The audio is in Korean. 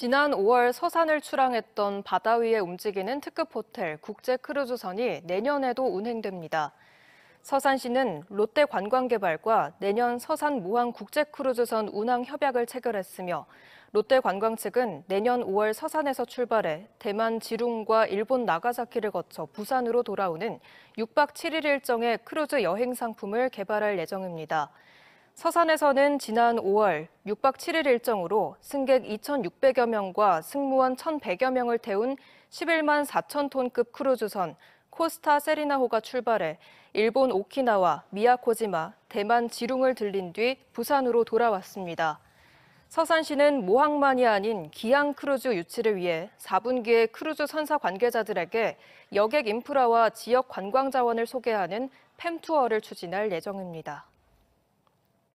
지난 5월 서산을 출항했던 바다 위에 움직이는 특급 호텔 국제 크루즈선이 내년에도 운행됩니다. 서산시는 롯데 관광개발과 내년 서산 무항 국제 크루즈선 운항 협약을 체결했으며 롯데 관광 측은 내년 5월 서산에서 출발해 대만 지룽과 일본 나가사키를 거쳐 부산으로 돌아오는 6박 7일 일정의 크루즈 여행 상품을 개발할 예정입니다. 서산에서는 지난 5월 6박 7일 일정으로 승객 2,600여 명과 승무원 1,100여 명을 태운 11만 4천 톤급 크루즈선 코스타 세리나호가 출발해 일본 오키나와 미야코지마, 대만 지룽을 들린 뒤 부산으로 돌아왔습니다. 서산시는 모항만이 아닌 기항 크루즈 유치를 위해 4분기에 크루즈 선사 관계자들에게 여객 인프라와 지역 관광 자원을 소개하는 펨투어를 추진할 예정입니다.